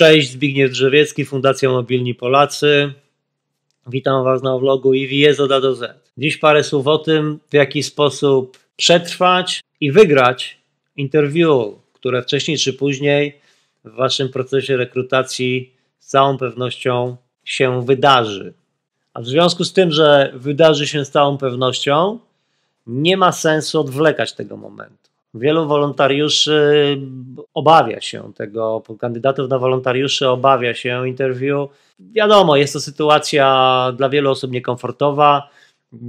Cześć, Zbigniew Drzewiecki, Fundacja Mobilni Polacy. Witam Was na vlogu i od A do Z. Dziś parę słów o tym, w jaki sposób przetrwać i wygrać interview, które wcześniej czy później w Waszym procesie rekrutacji z całą pewnością się wydarzy. A w związku z tym, że wydarzy się z całą pewnością, nie ma sensu odwlekać tego momentu. Wielu wolontariuszy y, obawia się tego, kandydatów na wolontariuszy obawia się interwiu. Wiadomo, jest to sytuacja dla wielu osób niekomfortowa.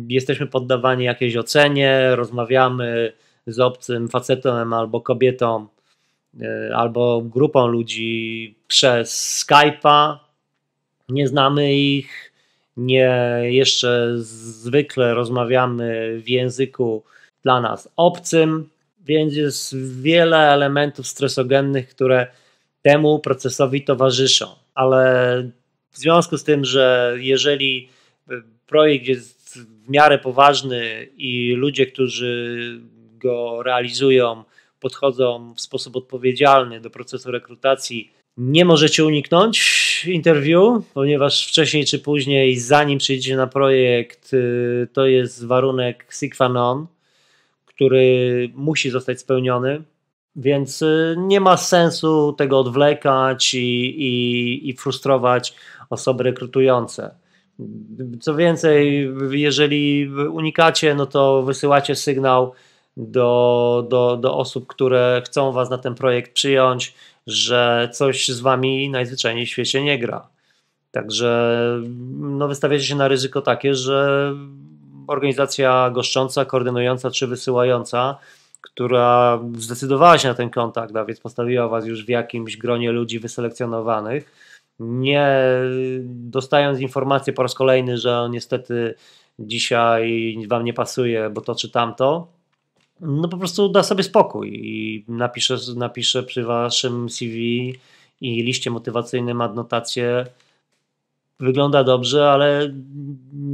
Jesteśmy poddawani jakiejś ocenie, rozmawiamy z obcym facetem albo kobietą, y, albo grupą ludzi przez Skype'a. Nie znamy ich, nie jeszcze zwykle rozmawiamy w języku dla nas obcym więc jest wiele elementów stresogennych, które temu procesowi towarzyszą. Ale w związku z tym, że jeżeli e, projekt jest w miarę poważny i ludzie, którzy go realizują, podchodzą w sposób odpowiedzialny do procesu rekrutacji, nie możecie uniknąć interview, ponieważ wcześniej czy później, zanim przyjdziecie na projekt, e, to jest warunek sine qua non który musi zostać spełniony, więc y, nie ma sensu tego odwlekać i, i, i frustrować osoby rekrutujące. Co więcej, jeżeli unikacie, no to wysyłacie sygnał do, do, do osób, które chcą Was na ten projekt przyjąć, że coś z Wami najzwyczajniej w świecie nie gra. Także no, wystawiacie się na ryzyko takie, że organizacja goszcząca, koordynująca czy wysyłająca, która zdecydowała się na ten kontakt, a więc postawiła Was już w jakimś gronie ludzi wyselekcjonowanych, nie dostając informacji po raz kolejny, że niestety dzisiaj Wam nie pasuje, bo to czy tamto, no po prostu da sobie spokój i napisze, napisze przy Waszym CV i liście motywacyjnym adnotację wygląda dobrze, ale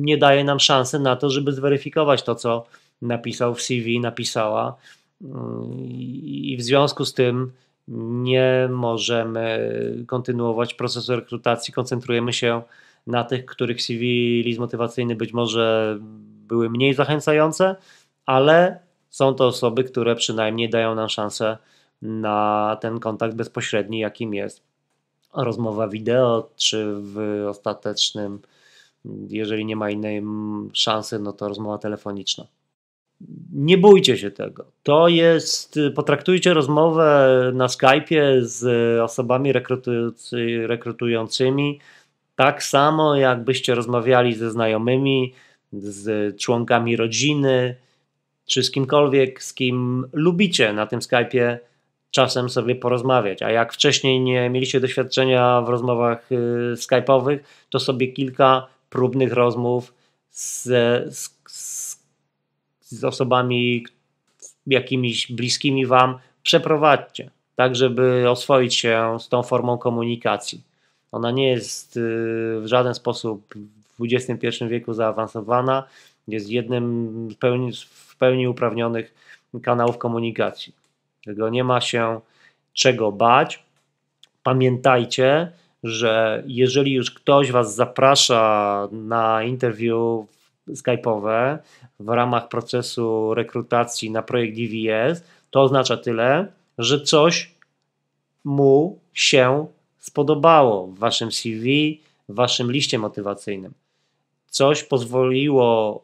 nie daje nam szansy na to, żeby zweryfikować to, co napisał w CV, napisała. I w związku z tym nie możemy kontynuować procesu rekrutacji. Koncentrujemy się na tych, których CV list motywacyjny być może były mniej zachęcające, ale są to osoby, które przynajmniej dają nam szansę na ten kontakt bezpośredni, jakim jest rozmowa wideo, czy w ostatecznym jeżeli nie ma innej mm, szansy, no to rozmowa telefoniczna. Nie bójcie się tego. To jest, y, potraktujcie rozmowę na Skype'ie z osobami rekrutujący, rekrutującymi tak samo, jakbyście rozmawiali ze znajomymi, z członkami rodziny, czy z kimkolwiek, z kim lubicie na tym Skype'ie czasem sobie porozmawiać. A jak wcześniej nie mieliście doświadczenia w rozmowach y, Skype'owych, to sobie kilka próbnych rozmów z, z, z, osobami jakimiś bliskimi Wam przeprowadźcie, tak żeby oswoić się z tą formą komunikacji. Ona nie jest y, w żaden sposób w XXI wieku zaawansowana, jest jednym z pełni, w pełni uprawnionych kanałów komunikacji. Tego nie ma się czego bać. Pamiętajcie, że jeżeli już ktoś Was zaprasza na interview Skype'owe w ramach procesu rekrutacji na projekt DVS, to oznacza tyle, że coś mu się spodobało w Waszym CV, w Waszym liście motywacyjnym. Coś pozwoliło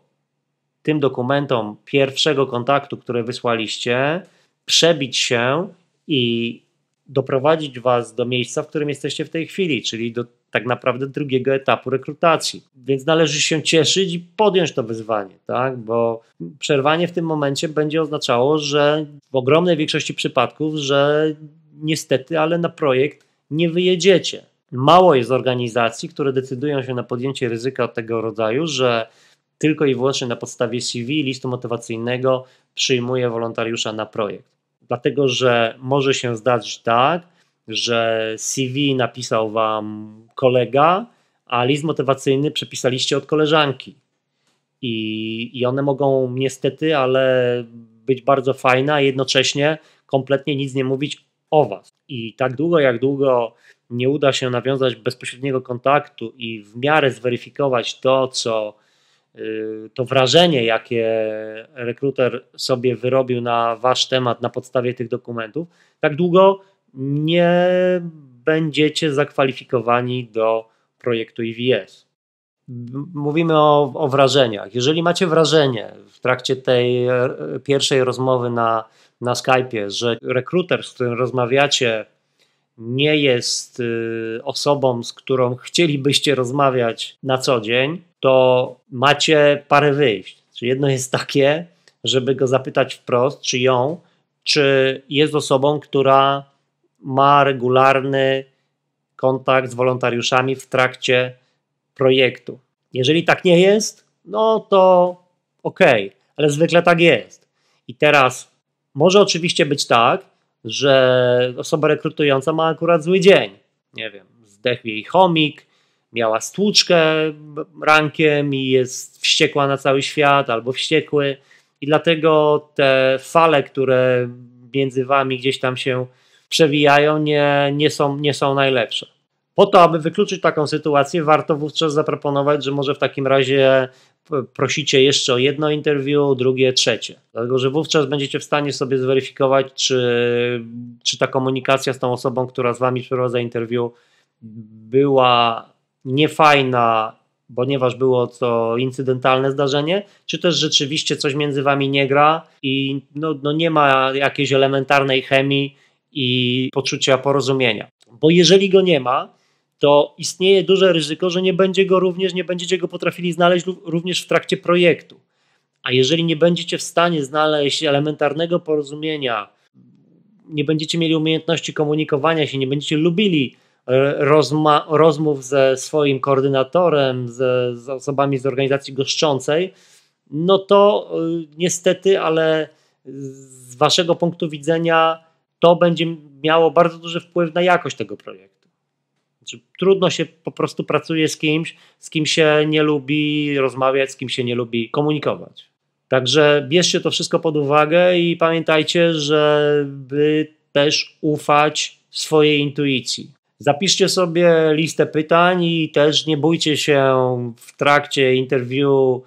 tym dokumentom pierwszego kontaktu, które wysłaliście, przebić się i doprowadzić Was do miejsca, w którym jesteście w tej chwili, czyli do tak naprawdę drugiego etapu rekrutacji. Więc należy się cieszyć i podjąć to wyzwanie, tak? bo przerwanie w tym momencie będzie oznaczało, że w ogromnej większości przypadków, że niestety, ale na projekt nie wyjedziecie. Mało jest organizacji, które decydują się na podjęcie ryzyka tego rodzaju, że tylko i wyłącznie na podstawie CV, listu motywacyjnego przyjmuje wolontariusza na projekt dlatego że może się zdarzyć tak, że CV napisał wam kolega, a list motywacyjny przepisaliście od koleżanki. I, i one mogą niestety, ale być bardzo fajne, a jednocześnie kompletnie nic nie mówić o was. I tak długo, jak długo nie uda się nawiązać bezpośredniego kontaktu i w miarę zweryfikować to, co Y, to wrażenie, jakie rekruter sobie wyrobił na wasz temat na podstawie tych dokumentów, tak długo nie będziecie zakwalifikowani do projektu IVS. E Mówimy o, o wrażeniach. Jeżeli macie wrażenie w trakcie tej e, pierwszej rozmowy na, na Skype'ie, że rekruter, z którym rozmawiacie, nie jest y, osobą, z którą chcielibyście rozmawiać na co dzień, to macie parę wyjść. Czy jedno jest takie, żeby go zapytać wprost, czy ją, czy jest osobą, która ma regularny kontakt z wolontariuszami w trakcie projektu. Jeżeli tak nie jest, no to okej, okay, ale zwykle tak jest. I teraz może oczywiście być tak, że osoba rekrutująca ma akurat zły dzień. Nie wiem, zdechł jej chomik, miała stłuczkę rankiem i jest wściekła na cały świat albo wściekły. I dlatego te fale, które między wami gdzieś tam się przewijają, nie, nie, są, nie są najlepsze. Po to, aby wykluczyć taką sytuację, warto wówczas zaproponować, że może w takim razie prosicie jeszcze o jedno interwiu, drugie, trzecie. Dlatego, że wówczas będziecie w stanie sobie zweryfikować, czy, czy ta komunikacja z tą osobą, która z wami przeprowadza interwiu, była niefajna, ponieważ było to incydentalne zdarzenie, czy też rzeczywiście coś między wami nie gra i no, no nie ma jakiejś elementarnej chemii i poczucia porozumienia. Bo jeżeli go nie ma, to istnieje duże ryzyko, że nie będzie go również, nie będziecie go potrafili znaleźć również w trakcie projektu. A jeżeli nie będziecie w stanie znaleźć elementarnego porozumienia, nie będziecie mieli umiejętności komunikowania się, nie będziecie lubili e, rozma- rozmów ze swoim koordynatorem, ze, z osobami z organizacji goszczącej, no to e, niestety, ale z waszego punktu widzenia to będzie miało bardzo duży wpływ na jakość tego projektu. Znaczy, trudno się po prostu pracuje z kimś, z kim się nie lubi rozmawiać, z kim się nie lubi komunikować. Także bierzcie to wszystko pod uwagę i pamiętajcie, żeby też ufać swojej intuicji. Zapiszcie sobie listę pytań i też nie bójcie się w trakcie interwiu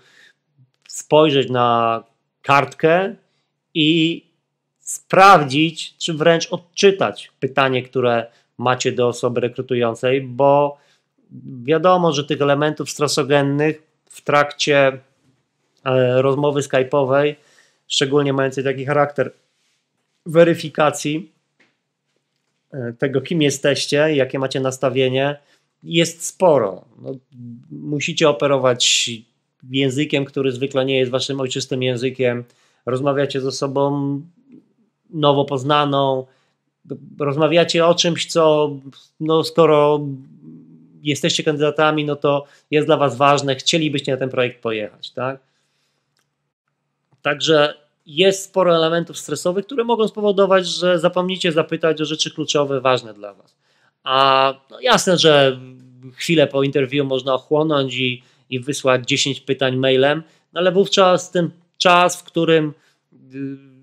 spojrzeć na kartkę i sprawdzić, czy wręcz odczytać pytanie, które macie do osoby rekrutującej, bo wiadomo, że tych elementów stresogennych w trakcie e, rozmowy Skype'owej, szczególnie mającej taki charakter weryfikacji e, tego, kim jesteście, jakie macie nastawienie, jest sporo. No, musicie operować językiem, który zwykle nie jest waszym ojczystym językiem. Rozmawiacie ze sobą nowo poznaną, rozmawiacie o czymś, co no, skoro jesteście kandydatami, no to jest dla Was ważne, chcielibyście na ten projekt pojechać, tak? Także jest sporo elementów stresowych, które mogą spowodować, że zapomnicie zapytać o rzeczy kluczowe, ważne dla Was. A no jasne, że chwilę po interwiu można ochłonąć i, i wysłać 10 pytań mailem, no ale wówczas ten czas, w którym y,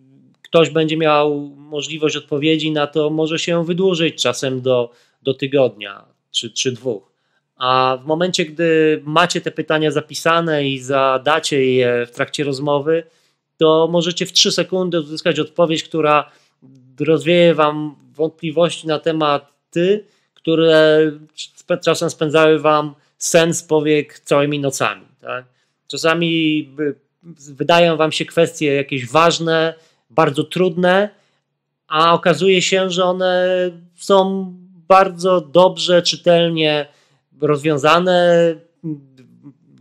ktoś będzie miał możliwość odpowiedzi na to, może się wydłużyć czasem do, do tygodnia czy, czy dwóch. A w momencie, gdy macie te pytania zapisane i zadacie je w trakcie rozmowy, to możecie w 3 sekundy uzyskać odpowiedź, która rozwieje Wam wątpliwości na temat ty, które czasem spędzały Wam sens powiek całymi nocami. Tak? Czasami wydają Wam się kwestie jakieś ważne, bardzo trudne, a okazuje się, że one są bardzo dobrze, czytelnie rozwiązane.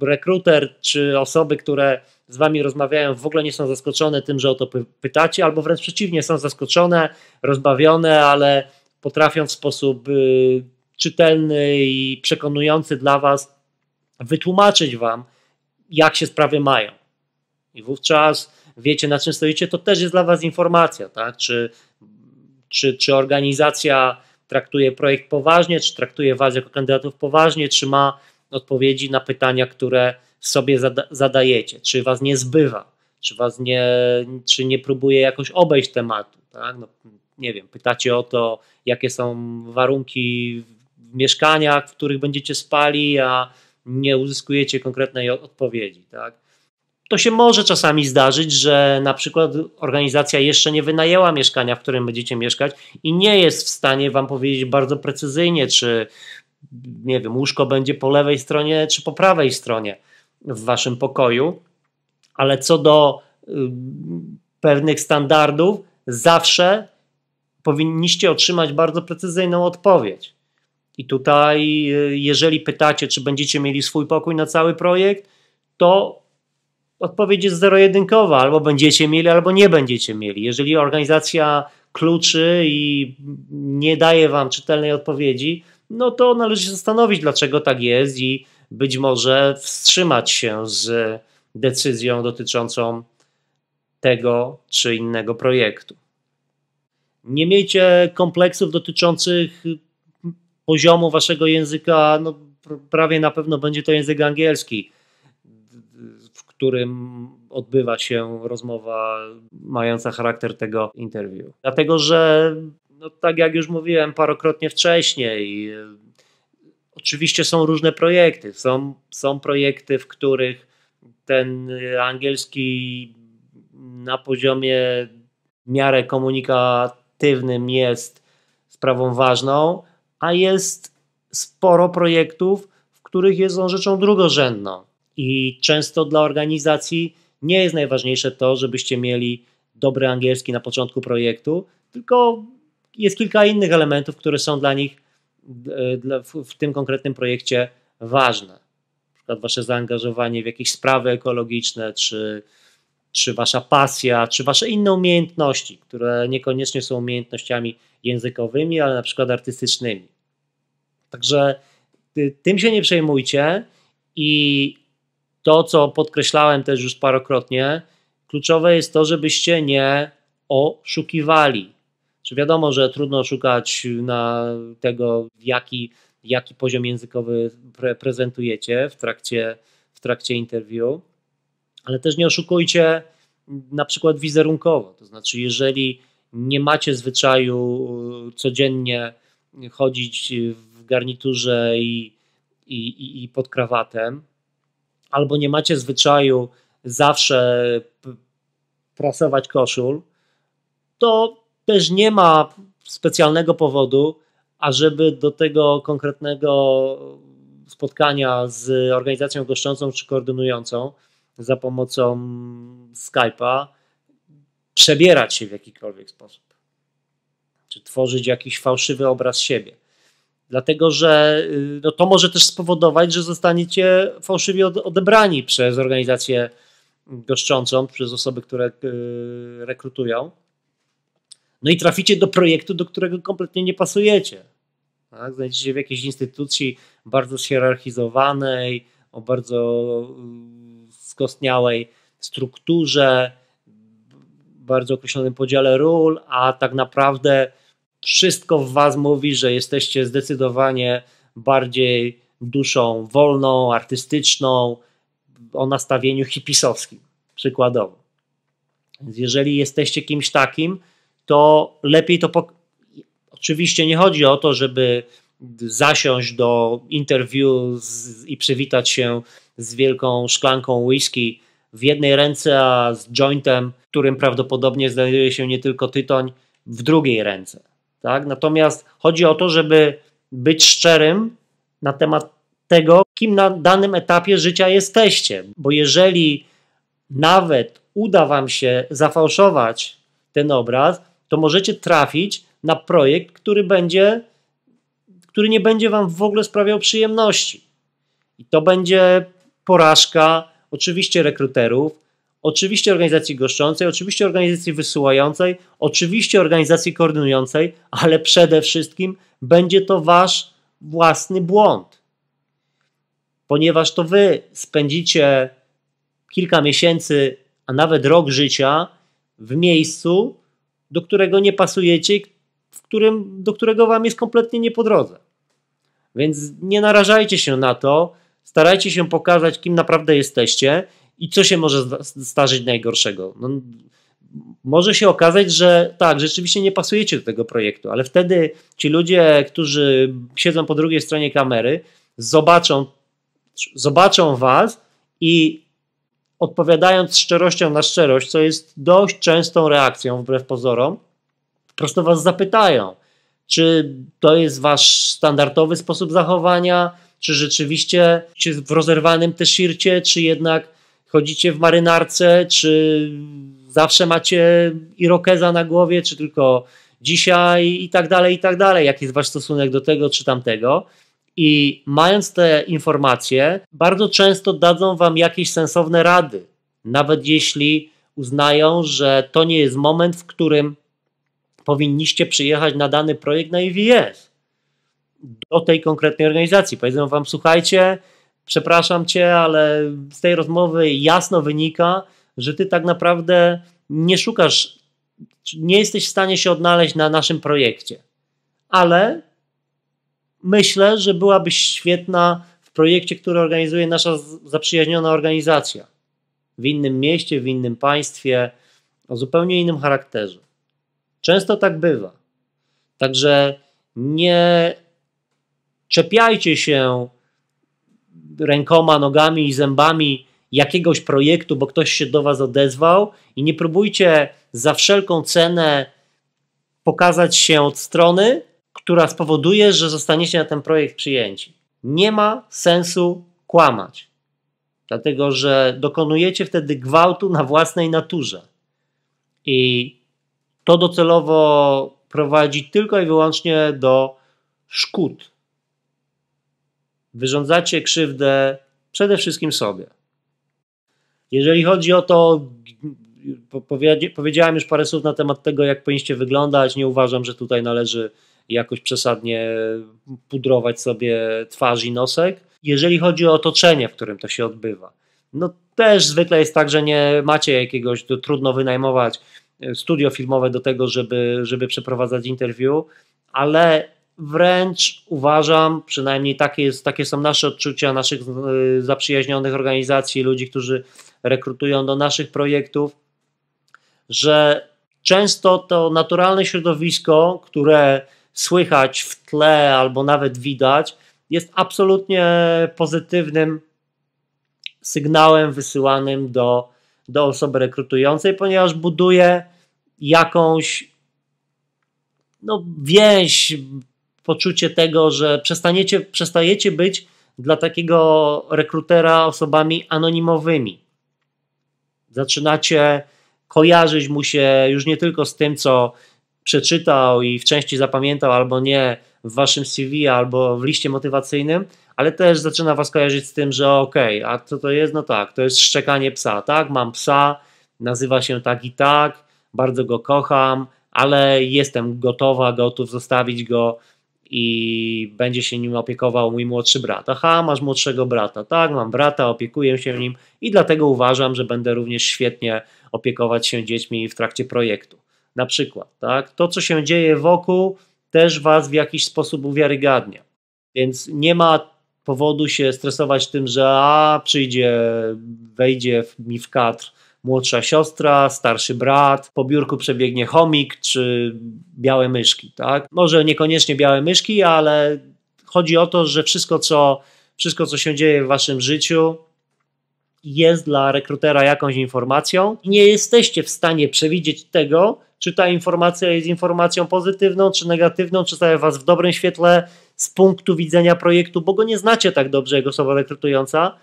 Rekruter czy osoby, które z wami rozmawiają, w ogóle nie są zaskoczone tym, że o to pytacie, albo wręcz przeciwnie, są zaskoczone, rozbawione, ale potrafią w sposób y, czytelny i przekonujący dla was wytłumaczyć wam, jak się sprawy mają. I wówczas wiecie, na czym stoicie, to też jest dla Was informacja, tak? Czy, czy, czy organizacja traktuje projekt poważnie, czy traktuje Was jako kandydatów poważnie, czy ma odpowiedzi na pytania, które sobie zada zadajecie, czy Was nie zbywa, czy Was nie, czy nie próbuje jakoś obejść tematu, tak? No, nie wiem, pytacie o to, jakie są warunki w mieszkaniach, w których będziecie spali, a nie uzyskujecie konkretnej odpowiedzi, tak? to się może czasami zdarzyć, że na przykład organizacja jeszcze nie wynajęła mieszkania, w którym będziecie mieszkać i nie jest w stanie wam powiedzieć bardzo precyzyjnie, czy nie wiem, łóżko będzie po lewej stronie, czy po prawej stronie w waszym pokoju. Ale co do y, pewnych standardów, zawsze powinniście otrzymać bardzo precyzyjną odpowiedź. I tutaj, y, jeżeli pytacie, czy będziecie mieli swój pokój na cały projekt, to odpowiedź jest zero-jedynkowa, albo będziecie mieli, albo nie będziecie mieli. Jeżeli organizacja kluczy i nie daje wam czytelnej odpowiedzi, no to należy się zastanowić, dlaczego tak jest i być może wstrzymać się z decyzją dotyczącą tego czy innego projektu. Nie miejcie kompleksów dotyczących poziomu waszego języka. No, prawie na pewno będzie to język angielski którym odbywa się rozmowa mająca charakter tego interwiu. Dlatego, że no, tak jak już mówiłem parokrotnie wcześniej, oczywiście są różne projekty. Są, są projekty, w których ten angielski na poziomie miarę komunikatywnym jest sprawą ważną, a jest sporo projektów, w których jest on rzeczą drugorzędną. I często dla organizacji nie jest najważniejsze to, żebyście mieli dobry angielski na początku projektu, tylko jest kilka innych elementów, które są dla nich e, w tym konkretnym projekcie ważne. Na przykład wasze zaangażowanie w jakieś sprawy ekologiczne, czy, czy wasza pasja, czy wasze inne umiejętności, które niekoniecznie są umiejętnościami językowymi, ale na przykład artystycznymi. Także y, tym się nie przejmujcie i to, co podkreślałem też już parokrotnie, kluczowe jest to, żebyście nie oszukiwali. Czy wiadomo, że trudno szukać na tego, jaki, jaki poziom językowy pre prezentujecie w trakcie, w trakcie interwiu, ale też nie oszukujcie na przykład wizerunkowo. To znaczy, jeżeli nie macie zwyczaju e, codziennie chodzić w garniturze i, i, i pod krawatem, albo nie macie zwyczaju zawsze prasować koszul, to też nie ma specjalnego powodu, ażeby do tego konkretnego spotkania z organizacją goszczącą czy koordynującą za pomocą Skype'a przebierać się w jakikolwiek sposób. Czy tworzyć jakiś fałszywy obraz siebie dlatego że y, no, to może też spowodować, że zostaniecie fałszywie odebrani przez organizację goszczącą, przez osoby, które y, rekrutują. No i traficie do projektu, do którego kompletnie nie pasujecie. Tak? Znajdziecie się w jakiejś instytucji bardzo zhierarchizowanej, o bardzo y, skostniałej strukturze, bardzo określonym podziale ról, a tak naprawdę wszystko w Was mówi, że jesteście zdecydowanie bardziej duszą wolną, artystyczną, o nastawieniu hipisowskim, przykładowo. Więc jeżeli jesteście kimś takim, to lepiej to. Pok- Oczywiście nie chodzi o to, żeby zasiąść do interview z, i przywitać się z wielką szklanką whisky w jednej ręce, a z jointem, w którym prawdopodobnie znajduje się nie tylko tytoń, w drugiej ręce. Tak? Natomiast chodzi o to, żeby być szczerym na temat tego, kim na danym etapie życia jesteście. Bo jeżeli nawet uda Wam się zafałszować ten obraz, to możecie trafić na projekt, który będzie, który nie będzie Wam w ogóle sprawiał przyjemności. I to będzie porażka oczywiście rekruterów, oczywiście organizacji goszczącej, oczywiście organizacji wysyłającej, oczywiście organizacji koordynującej, ale przede wszystkim będzie to wasz własny błąd. Ponieważ to wy spędzicie kilka miesięcy, a nawet rok życia w miejscu, do którego nie pasujecie, w którym, do którego wam jest kompletnie nie po drodze. Więc nie narażajcie się na to, starajcie się pokazać, kim naprawdę jesteście i co się może zdarzyć najgorszego? No, może się okazać, że tak, rzeczywiście nie pasujecie do tego projektu, ale wtedy ci ludzie, którzy siedzą po drugiej stronie kamery, zobaczą, zobaczą was i odpowiadając szczerością na szczerość, co jest dość częstą reakcją wbrew pozorom, po prostu was zapytają, czy to jest wasz standardowy sposób zachowania, czy rzeczywiście czy w rozerwanym teszircie, czy jednak chodzicie w marynarce, czy zawsze macie irokeza na głowie, czy tylko dzisiaj i tak dalej, i tak dalej. Jaki jest wasz stosunek do tego czy tamtego? I mając te informacje, bardzo często dadzą wam jakieś sensowne rady, nawet jeśli uznają, że to nie jest moment, w którym powinniście przyjechać na dany projekt na IWS do tej konkretnej organizacji. Powiedzą wam, słuchajcie, przepraszam cię, ale z tej rozmowy jasno wynika, że ty tak naprawdę nie szukasz, nie jesteś w stanie się odnaleźć na naszym projekcie. Ale myślę, że byłabyś świetna w projekcie, który organizuje nasza zaprzyjaźniona organizacja. W innym mieście, w innym państwie, o zupełnie innym charakterze. Często tak bywa. Także nie czepiajcie się rękoma, nogami i zębami jakiegoś projektu, bo ktoś się do Was odezwał i nie próbujcie za wszelką cenę pokazać się od strony, która spowoduje, że zostaniecie na ten projekt przyjęci. Nie ma sensu kłamać, dlatego że dokonujecie wtedy gwałtu na własnej naturze. I to docelowo prowadzi tylko i wyłącznie do szkód wyrządzacie krzywdę przede wszystkim sobie. Jeżeli chodzi o to, powiedziałem już parę słów na temat tego, jak powinniście wyglądać. Nie uważam, że tutaj należy jakoś przesadnie pudrować sobie twarz i nosek. Jeżeli chodzi o otoczenie, w którym to się odbywa, no też zwykle jest tak, że nie macie jakiegoś, to trudno wynajmować studio filmowe do tego, żeby, żeby przeprowadzać interwiu, ale Wręcz uważam, przynajmniej takie, jest, takie są nasze odczucia naszych y, zaprzyjaźnionych organizacji, ludzi, którzy rekrutują do naszych projektów, że często to naturalne środowisko, które słychać w tle albo nawet widać, jest absolutnie pozytywnym sygnałem wysyłanym do, do osoby rekrutującej, ponieważ buduje jakąś no, więź, poczucie tego, że przestaniecie, przestajecie być dla takiego rekrutera osobami anonimowymi. Zaczynacie kojarzyć mu się już nie tylko z tym, co przeczytał i w części zapamiętał albo nie w waszym CV albo w liście motywacyjnym, ale też zaczyna was kojarzyć z tym, że okej, okay, a co to jest? No tak, to jest szczekanie psa, tak? Mam psa, nazywa się tak i tak, bardzo go kocham, ale jestem gotowa, gotów zostawić go i będzie się nim opiekował mój młodszy brat. Aha, masz młodszego brata. Tak, mam brata, opiekuję się nim i dlatego uważam, że będę również świetnie opiekować się dziećmi w trakcie projektu. Na przykład, tak? To, co się dzieje wokół, też was w jakiś sposób uwiarygadnia. Więc nie ma powodu się stresować tym, że a przyjdzie, wejdzie mi w kadr młodsza siostra, starszy brat, po biurku przebiegnie chomik czy białe myszki, tak? Może niekoniecznie białe myszki, ale chodzi o to, że wszystko co, wszystko, co się dzieje w waszym życiu, jest dla rekrutera jakąś informacją nie jesteście w stanie przewidzieć tego, czy ta informacja jest informacją pozytywną, czy negatywną, czy staje was w dobrym świetle z punktu widzenia projektu, bo go nie znacie tak dobrze, jego osoba rekrutująca.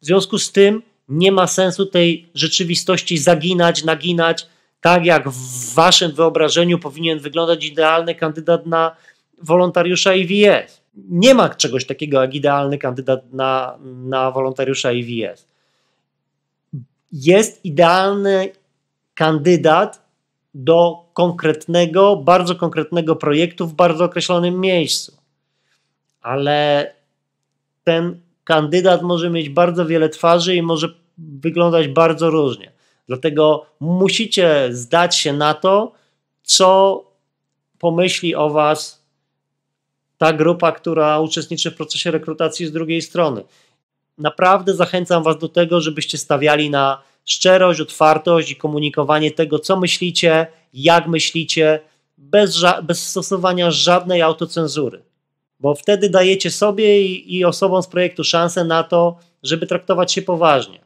W związku z tym nie ma sensu tej rzeczywistości zaginać, naginać, tak jak w waszym wyobrażeniu powinien wyglądać idealny kandydat na wolontariusza IWS. Nie ma czegoś takiego jak idealny kandydat na, na wolontariusza IWS. Jest idealny kandydat do konkretnego, bardzo konkretnego projektu w bardzo określonym miejscu. Ale ten kandydat może mieć bardzo wiele twarzy i może wyglądać bardzo różnie. Dlatego musicie zdać się na to, co pomyśli o Was ta grupa, która uczestniczy w procesie rekrutacji z drugiej strony. Naprawdę zachęcam Was do tego, żebyście stawiali na szczerość, otwartość i komunikowanie tego, co myślicie, jak myślicie, bez, bez stosowania żadnej autocenzury bo wtedy dajecie sobie i, i osobom z projektu szansę na to, żeby traktować się poważnie,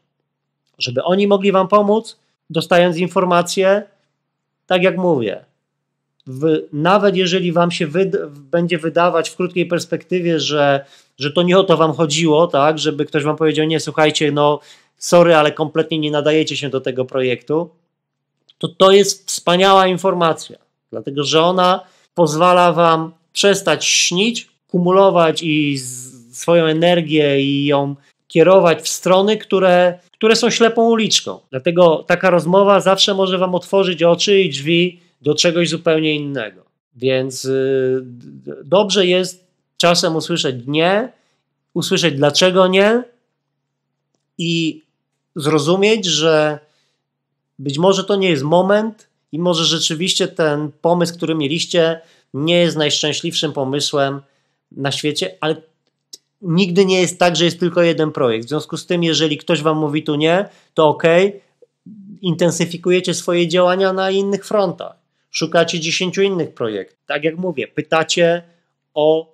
żeby oni mogli Wam pomóc, dostając informacje, tak jak mówię. W, nawet jeżeli Wam się będzie wydawać w krótkiej perspektywie, że, że to nie o to Wam chodziło, tak, żeby ktoś Wam powiedział: Nie, słuchajcie, no, sorry, ale kompletnie nie nadajecie się do tego projektu, to to jest wspaniała informacja, dlatego że ona pozwala Wam przestać śnić kumulować i swoją energię i ją kierować w strony, które, które są ślepą uliczką. Dlatego taka rozmowa zawsze może Wam otworzyć oczy i drzwi do czegoś zupełnie innego. Więc y, dobrze jest czasem usłyszeć nie, usłyszeć dlaczego nie i zrozumieć, że być może to nie jest moment i może rzeczywiście ten pomysł, który mieliście, nie jest najszczęśliwszym pomysłem na świecie, ale nigdy nie jest tak, że jest tylko jeden projekt. W związku z tym, jeżeli ktoś wam mówi tu nie, to ok, intensyfikujecie swoje działania na innych frontach. Szukacie dziesięciu innych projektów. Tak jak mówię, pytacie o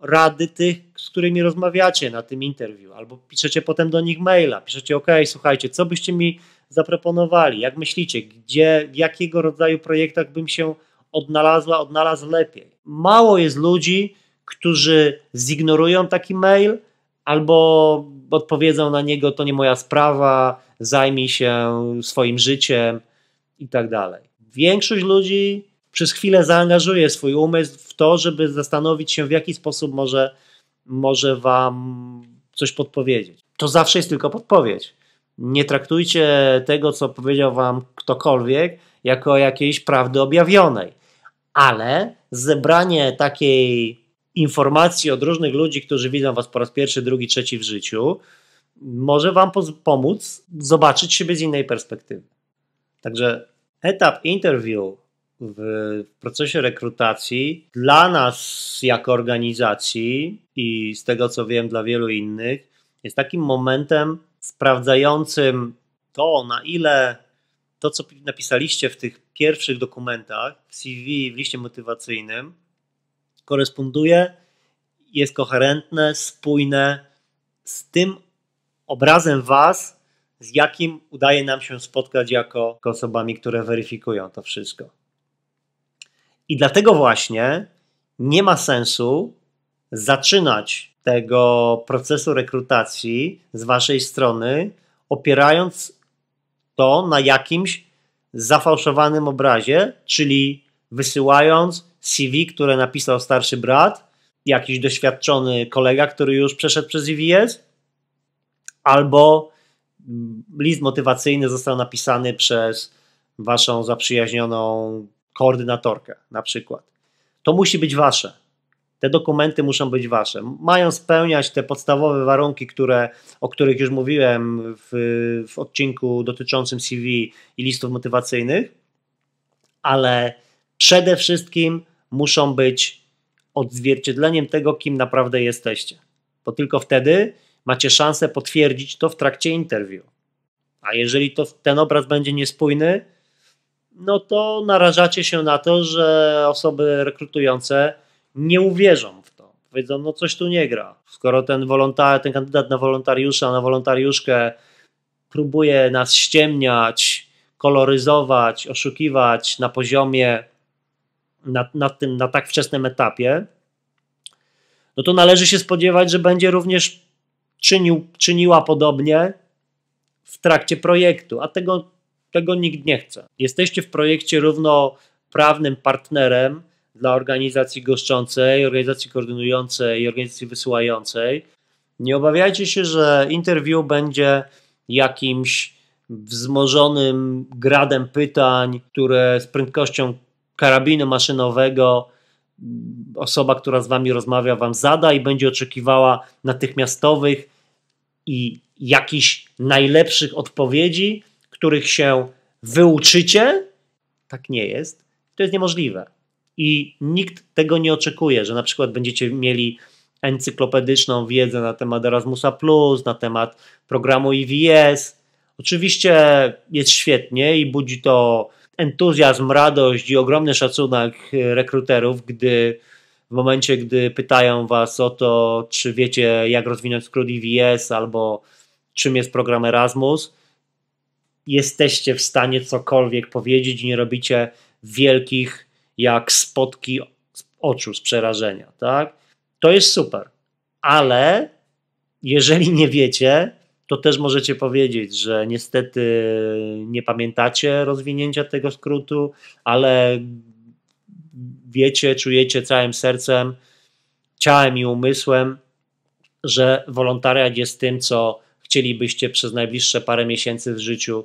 rady tych, z którymi rozmawiacie na tym interwiu, albo piszecie potem do nich maila, piszecie, ok, słuchajcie, co byście mi zaproponowali, jak myślicie, gdzie, w jakiego rodzaju projektach bym się odnalazła, odnalazł lepiej. Mało jest ludzi, którzy zignorują taki mail albo odpowiedzą na niego: To nie moja sprawa, zajmij się swoim życiem i tak dalej. Większość ludzi przez chwilę zaangażuje swój umysł w to, żeby zastanowić się, w jaki sposób może, może Wam coś podpowiedzieć. To zawsze jest tylko podpowiedź. Nie traktujcie tego, co powiedział Wam ktokolwiek, jako jakiejś prawdy objawionej, ale zebranie takiej informacji od różnych ludzi, którzy widzą Was po raz pierwszy, drugi, trzeci w życiu, może Wam pomóc zobaczyć siebie z innej perspektywy. Także etap interview w procesie rekrutacji dla nas jako organizacji i z tego co wiem dla wielu innych jest takim momentem sprawdzającym to na ile to co napisaliście w tych pierwszych dokumentach w CV w liście motywacyjnym koresponduje, jest koherentne, spójne z tym obrazem Was, z jakim udaje nam się spotkać jako osobami, które weryfikują to wszystko. I dlatego właśnie nie ma sensu zaczynać tego procesu rekrutacji z Waszej strony, opierając to na jakimś zafałszowanym obrazie, czyli wysyłając CV, które napisał starszy brat, jakiś doświadczony kolega, który już przeszedł przez EVS, albo list motywacyjny został napisany przez waszą zaprzyjaźnioną koordynatorkę na przykład. To musi być wasze. Te dokumenty muszą być wasze. Mają spełniać te podstawowe warunki, które, o których już mówiłem w, w odcinku dotyczącym CV i listów motywacyjnych, ale przede wszystkim muszą być odzwierciedleniem tego, kim naprawdę jesteście. Bo tylko wtedy macie szansę potwierdzić to w trakcie interwiu. A jeżeli to, ten obraz będzie niespójny, no to narażacie się na to, że osoby rekrutujące nie uwierzą w to. Powiedzą, no coś tu nie gra. Skoro ten, wolontar, ten kandydat na wolontariusza, na wolontariuszkę próbuje nas ściemniać, koloryzować, oszukiwać na poziomie na, na, tym, na tak wczesnym etapie, no to należy się spodziewać, że będzie również czynił, czyniła podobnie w trakcie projektu, a tego, tego nikt nie chce. Jesteście w projekcie równoprawnym partnerem dla organizacji goszczącej, organizacji koordynującej i organizacji wysyłającej. Nie obawiajcie się, że interwiu będzie jakimś wzmożonym gradem pytań, które z prędkością karabinu maszynowego osoba, która z wami rozmawia, wam zada i będzie oczekiwała natychmiastowych i jakichś najlepszych odpowiedzi, których się wyuczycie. Tak nie jest. To jest niemożliwe. I nikt tego nie oczekuje, że na przykład będziecie mieli encyklopedyczną wiedzę na temat Erasmusa, na temat programu EVS. Oczywiście jest świetnie i budzi to entuzjazm, radość i ogromny szacunek e, rekruterów, gdy w momencie, gdy pytają Was o to, czy wiecie, jak rozwinąć skrót EVS albo czym jest program Erasmus, jesteście w stanie cokolwiek powiedzieć i nie robicie wielkich jak spotki oczu z przerażenia, tak? To jest super, ale jeżeli nie wiecie, to też możecie powiedzieć, że niestety nie pamiętacie rozwinięcia tego skrótu, ale wiecie, czujecie całym sercem, ciałem i umysłem, że wolontariat jest tym, co chcielibyście przez najbliższe parę miesięcy w życiu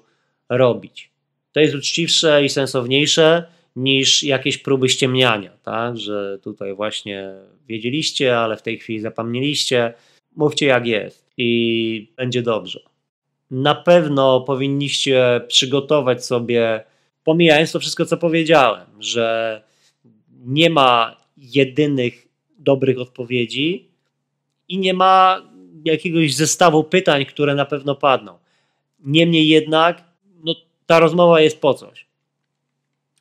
robić. To jest uczciwsze i sensowniejsze niż jakieś próby ściemniania, tak? że tutaj właśnie wiedzieliście, ale w tej chwili zapomnieliście. Mówcie jak jest i będzie dobrze. Na pewno powinniście przygotować sobie, pomijając to wszystko, co powiedziałem, że nie ma jedynych dobrych odpowiedzi i nie ma jakiegoś zestawu pytań, które na pewno padną. Niemniej jednak, no, ta rozmowa jest po coś.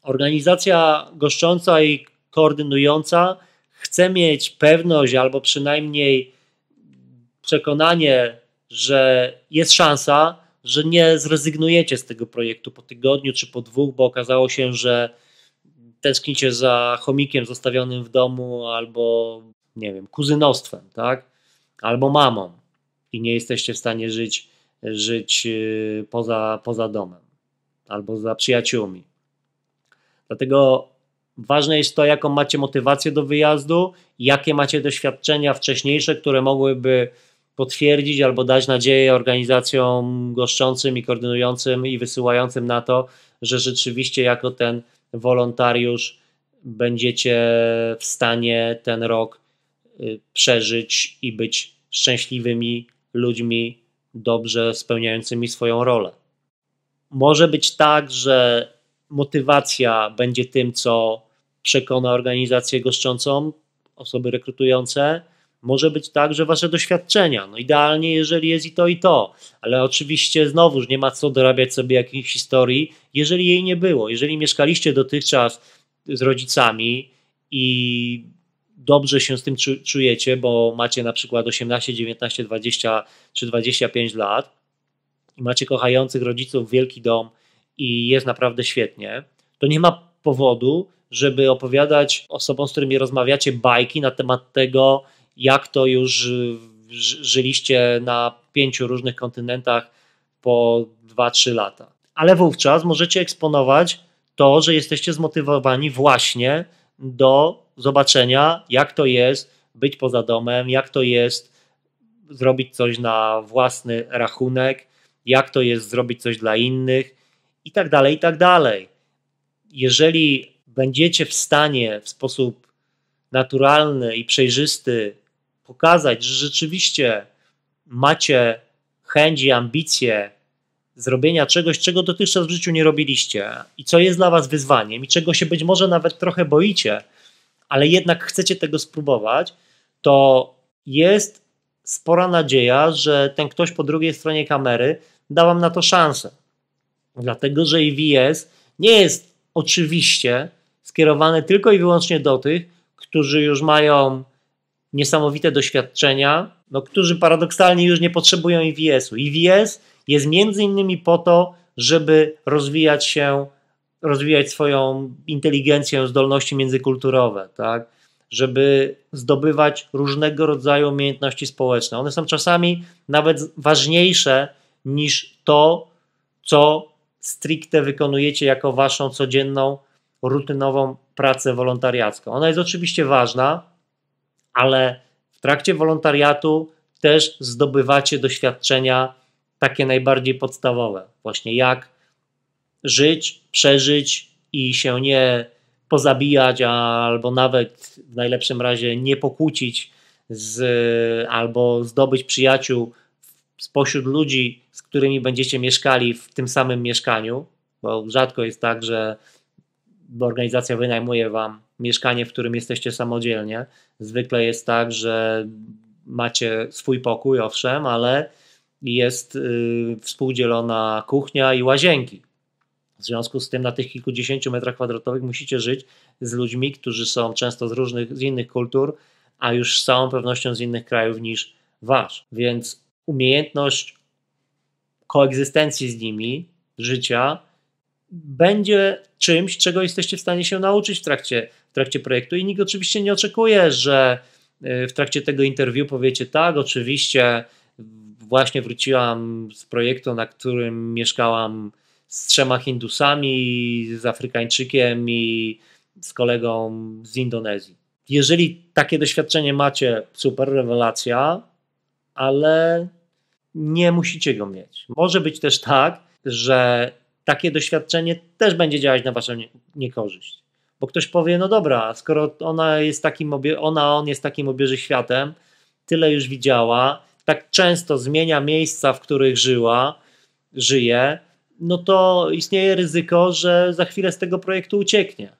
Organizacja goszcząca i koordynująca chce mieć pewność, albo przynajmniej przekonanie, że jest szansa, że nie zrezygnujecie z tego projektu po tygodniu czy po dwóch, bo okazało się, że tęsknicie za chomikiem zostawionym w domu albo, nie wiem, kuzynostwem, tak? Albo mamą i nie jesteście w stanie żyć, żyć y, poza, poza domem albo za przyjaciółmi. Dlatego ważne jest to, jaką macie motywację do wyjazdu, jakie macie doświadczenia wcześniejsze, które mogłyby potwierdzić albo dać nadzieję organizacjom goszczącym i koordynującym i wysyłającym na to, że rzeczywiście jako ten wolontariusz będziecie w stanie ten rok y, przeżyć i być szczęśliwymi ludźmi, dobrze spełniającymi swoją rolę. Może być tak, że motywacja będzie tym, co przekona organizację goszczącą, osoby rekrutujące, może być tak, że wasze doświadczenia, no idealnie, jeżeli jest i to, i to, ale oczywiście znowuż nie ma co dorabiać sobie jakiejś historii, jeżeli jej nie było. Jeżeli mieszkaliście dotychczas z rodzicami i dobrze się z tym czujecie, bo macie na przykład 18, 19, 20 czy 25 lat i macie kochających rodziców, wielki dom i jest naprawdę świetnie, to nie ma powodu, żeby opowiadać osobom, z którymi rozmawiacie, bajki na temat tego, jak to już y, żyliście na pięciu różnych kontynentach po 2-3 lata. Ale wówczas możecie eksponować to, że jesteście zmotywowani właśnie do zobaczenia, jak to jest być poza domem, jak to jest zrobić coś na własny rachunek, jak to jest zrobić coś dla innych i tak dalej, i tak dalej. Jeżeli będziecie w stanie w sposób naturalny i przejrzysty pokazać, że rzeczywiście macie chęć i ambicje zrobienia czegoś, czego dotychczas w życiu nie robiliście i co jest dla Was wyzwaniem i czego się być może nawet trochę boicie, ale jednak chcecie tego spróbować, to jest spora nadzieja, że ten ktoś po drugiej stronie kamery da Wam na to szansę. Dlatego, że EVS nie jest oczywiście skierowane tylko i wyłącznie do tych, którzy już mają niesamowite doświadczenia, no, którzy paradoksalnie już nie potrzebują IWS-u. IWS jest między innymi po to, żeby rozwijać się, rozwijać swoją inteligencję, zdolności międzykulturowe, tak? żeby zdobywać różnego rodzaju umiejętności społeczne. One są czasami nawet ważniejsze niż to, co stricte wykonujecie jako waszą codzienną, rutynową pracę wolontariacką. Ona jest oczywiście ważna, ale w trakcie wolontariatu też zdobywacie doświadczenia takie najbardziej podstawowe, właśnie jak żyć, przeżyć i się nie pozabijać, albo nawet w najlepszym razie nie pokłócić, z, albo zdobyć przyjaciół spośród ludzi, z którymi będziecie mieszkali w tym samym mieszkaniu, bo rzadko jest tak, że organizacja wynajmuje wam mieszkanie, w którym jesteście samodzielnie. Zwykle jest tak, że macie swój pokój, owszem, ale jest y, współdzielona kuchnia i łazienki. W związku z tym na tych kilkudziesięciu metrach kwadratowych musicie żyć z ludźmi, którzy są często z różnych, z innych kultur, a już z całą pewnością z innych krajów niż wasz. Więc umiejętność koegzystencji z nimi, życia, będzie czymś, czego jesteście w stanie się nauczyć w trakcie trakcie projektu i nikt oczywiście nie oczekuje, że y, w trakcie tego interwiu powiecie tak, oczywiście właśnie wróciłam z projektu, na którym mieszkałam z trzema Hindusami, z Afrykańczykiem i z kolegą z Indonezji. Jeżeli takie doświadczenie macie, super rewelacja, ale nie musicie go mieć. Może być też tak, że takie doświadczenie też będzie działać na Waszą niekorzyść. Bo ktoś powie, no dobra, skoro ona jest takim, obie- ona, on jest takim obieży światem, tyle już widziała, tak często zmienia miejsca, w których żyła, żyje, no to istnieje ryzyko, że za chwilę z tego projektu ucieknie,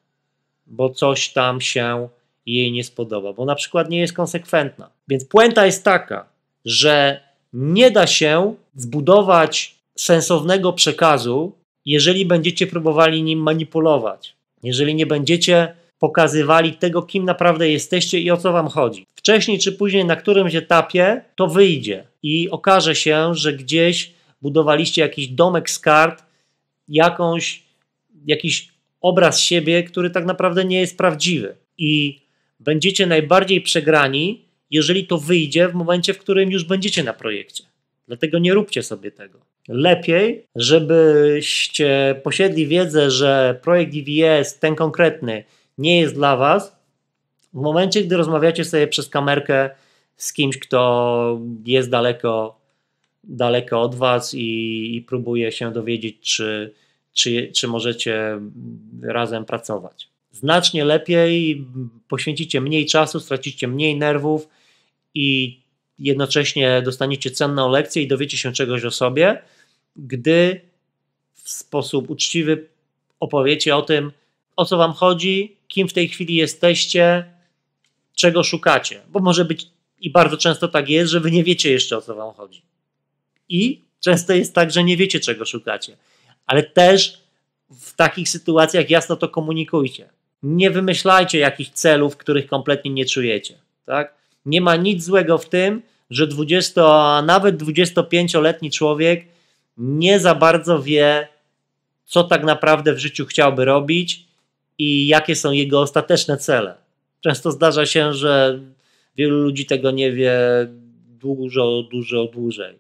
bo coś tam się jej nie spodoba, bo na przykład nie jest konsekwentna. Więc puenta jest taka, że nie da się zbudować sensownego przekazu, jeżeli będziecie próbowali nim manipulować jeżeli nie będziecie pokazywali tego, kim naprawdę jesteście i o co wam chodzi. Wcześniej czy później, na którymś etapie to wyjdzie i okaże się, że gdzieś budowaliście jakiś domek z kart, jakąś, jakiś obraz siebie, który tak naprawdę nie jest prawdziwy. I będziecie najbardziej przegrani, jeżeli to wyjdzie w momencie, w którym już będziecie na projekcie. Dlatego nie róbcie sobie tego lepiej, żebyście posiedli wiedzę, że projekt EVS, ten konkretny, nie jest dla Was, w momencie, gdy rozmawiacie sobie przez kamerkę z kimś, kto jest daleko, daleko od Was i, i próbuje się dowiedzieć, czy, czy, czy możecie razem pracować. Znacznie lepiej poświęcicie mniej czasu, stracicie mniej nerwów i jednocześnie dostaniecie cenną lekcję i dowiecie się czegoś o sobie, gdy w sposób uczciwy opowiecie o tym, o co wam chodzi, kim w tej chwili jesteście, czego szukacie. Bo może być i bardzo często tak jest, że wy nie wiecie jeszcze o co wam chodzi. I często jest tak, że nie wiecie czego szukacie. Ale też w takich sytuacjach jasno to komunikujcie. Nie wymyślajcie jakichś celów, których kompletnie nie czujecie. Tak? Nie ma nic złego w tym, że 20, a nawet 25-letni człowiek nie za bardzo wie, co tak naprawdę w życiu chciałby robić i jakie są jego ostateczne cele. Często zdarza się, że wielu ludzi tego nie wie dużo, dużo dłużej.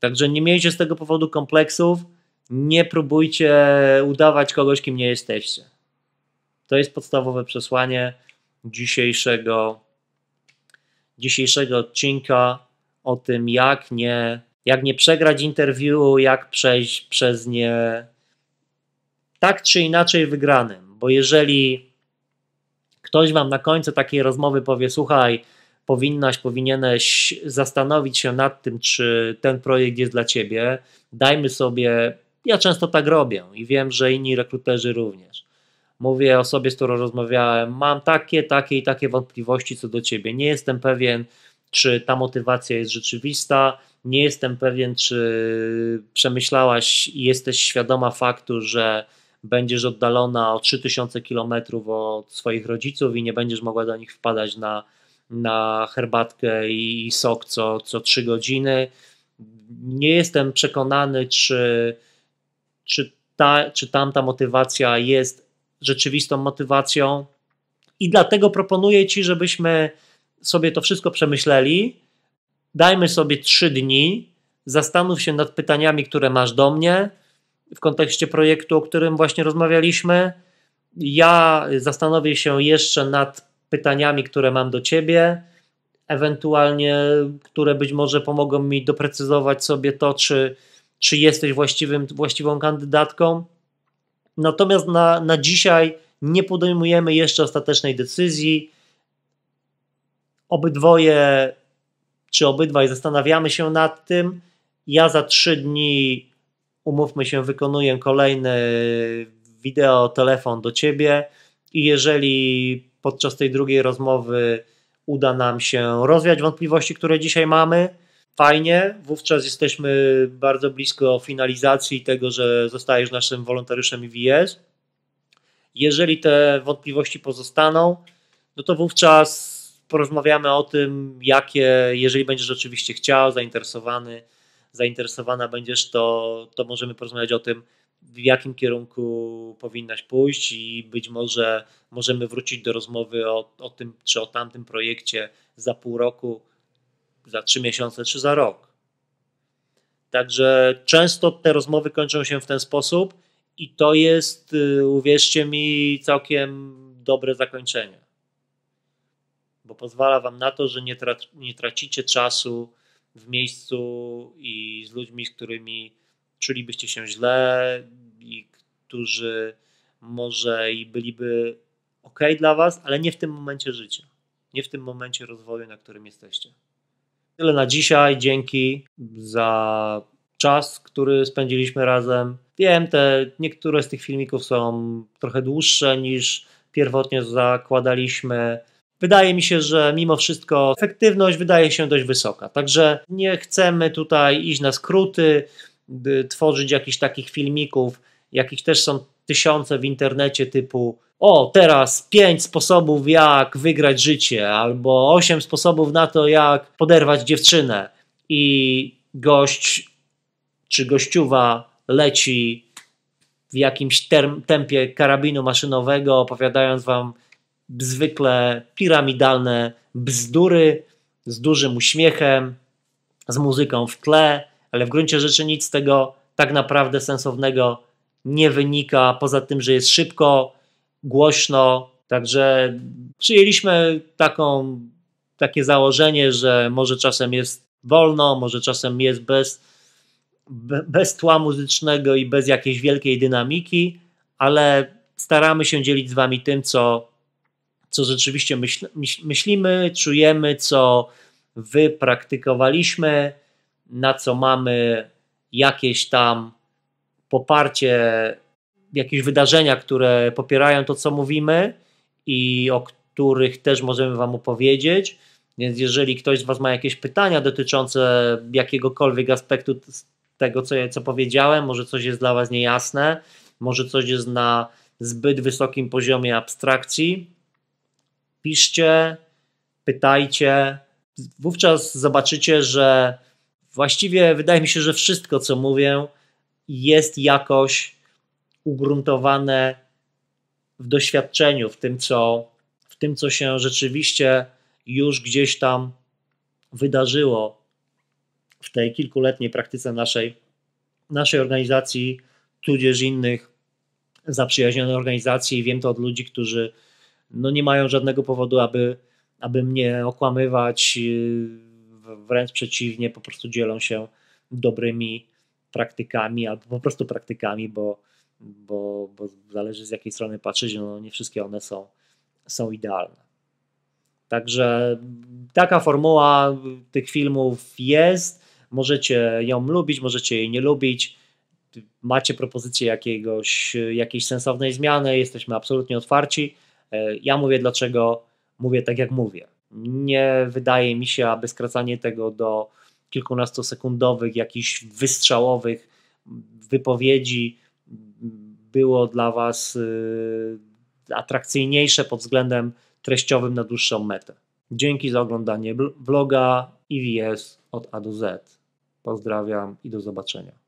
Także nie miejcie z tego powodu kompleksów, nie próbujcie udawać kogoś, kim nie jesteście. To jest podstawowe przesłanie dzisiejszego, dzisiejszego odcinka o tym, jak nie jak nie przegrać interwiu, jak przejść przez nie tak czy inaczej wygranym. Bo jeżeli ktoś wam na końcu takiej rozmowy powie: Słuchaj, powinnaś, powinieneś zastanowić się nad tym, czy ten projekt jest dla ciebie, dajmy sobie. Ja często tak robię i wiem, że inni rekruterzy również. Mówię osobie, z którą rozmawiałem, mam takie, takie i takie wątpliwości co do ciebie. Nie jestem pewien, czy ta motywacja jest rzeczywista nie jestem pewien, czy przemyślałaś i jesteś świadoma faktu, że będziesz oddalona o 3000 km od swoich rodziców i nie będziesz mogła do nich wpadać na, na herbatkę i sok co, co 3 godziny. Nie jestem przekonany, czy, czy, ta, czy tamta motywacja jest rzeczywistą motywacją. I dlatego proponuję Ci, żebyśmy sobie to wszystko przemyśleli dajmy sobie trzy dni, zastanów się nad pytaniami, które masz do mnie w kontekście projektu, o którym właśnie rozmawialiśmy. Ja zastanowię się jeszcze nad pytaniami, które mam do ciebie, ewentualnie które być może pomogą mi doprecyzować sobie to, czy, czy jesteś właściwym, właściwą kandydatką. Natomiast na, na dzisiaj nie podejmujemy jeszcze ostatecznej decyzji. Obydwoje czy obydwaj zastanawiamy się nad tym. Ja za trzy dni, umówmy się, wykonuję kolejny wideo, telefon do ciebie i jeżeli podczas tej drugiej rozmowy uda nam się rozwiać wątpliwości, które dzisiaj mamy, fajnie. Wówczas jesteśmy bardzo blisko finalizacji tego, że zostajesz naszym wolontariuszem IWS. Jeżeli te wątpliwości pozostaną, no to wówczas porozmawiamy o tym, jakie, jeżeli będziesz oczywiście chciał, zainteresowany, zainteresowana będziesz, to, to możemy porozmawiać o tym, w jakim kierunku powinnaś pójść i być może możemy wrócić do rozmowy o, o tym czy o tamtym projekcie za pół roku, za trzy miesiące czy za rok. Także często te rozmowy kończą się w ten sposób i to jest, y, uwierzcie mi, całkiem dobre zakończenie bo pozwala Wam na to, że nie, nie tracicie czasu w miejscu i z ludźmi, z którymi czulibyście się źle i którzy może i byliby ok dla Was, ale nie w tym momencie życia, nie w tym momencie rozwoju, na którym jesteście. Tyle na dzisiaj. Dzięki za czas, który spędziliśmy razem. Wiem, te niektóre z tych filmików są trochę dłuższe niż pierwotnie zakładaliśmy. Wydaje mi się, że mimo wszystko efektywność wydaje się dość wysoka. Także nie chcemy tutaj iść na skróty, tworzyć jakichś takich filmików, jakich też są tysiące w internecie typu o, teraz pięć sposobów jak wygrać życie, albo osiem sposobów na to jak poderwać dziewczynę i gość czy gościuwa leci w jakimś tempie karabinu maszynowego, opowiadając wam zwykle piramidalne bzdury z dużym uśmiechem, z muzyką w tle, ale w gruncie rzeczy nic z tego tak naprawdę sensownego nie wynika, poza tym, że jest szybko, głośno. Także przyjęliśmy taką, takie założenie, że może czasem jest wolno, może czasem jest bez, bez tła muzycznego i bez jakiejś wielkiej dynamiki, ale staramy się dzielić z Wami tym, co co rzeczywiście myśl, myślimy, czujemy, co wypraktykowaliśmy, na co mamy jakieś tam poparcie, jakieś wydarzenia, które popierają to, co mówimy i o których też możemy Wam opowiedzieć. Więc jeżeli ktoś z Was ma jakieś pytania dotyczące jakiegokolwiek aspektu tego, co, co powiedziałem, może coś jest dla Was niejasne, może coś jest na zbyt wysokim poziomie abstrakcji, piszcie, pytajcie. Wówczas zobaczycie, że właściwie wydaje mi się, że wszystko, co mówię, jest jakoś ugruntowane w doświadczeniu, w tym, co, w tym, co się rzeczywiście już gdzieś tam wydarzyło w tej kilkuletniej praktyce naszej, naszej organizacji, tudzież innych zaprzyjaźnionych organizacji. Wiem to od ludzi, którzy no nie mają żadnego powodu, aby, aby mnie okłamywać, y, wręcz przeciwnie, po prostu dzielą się dobrymi praktykami albo po prostu praktykami, bo, bo, bo zależy z jakiej strony patrzeć, no nie wszystkie one są, są idealne. Także taka formuła tych filmów jest. Możecie ją lubić, możecie jej nie lubić. Macie propozycję jakiegoś, jakiejś sensownej zmiany, jesteśmy absolutnie otwarci. E, ja mówię, dlaczego mówię tak, jak mówię. Nie wydaje mi się, aby skracanie tego do kilkunastosekundowych, jakichś wystrzałowych wypowiedzi było dla Was y, atrakcyjniejsze pod względem treściowym na dłuższą metę. Dzięki za oglądanie vloga IWS od A do Z. Pozdrawiam i do zobaczenia.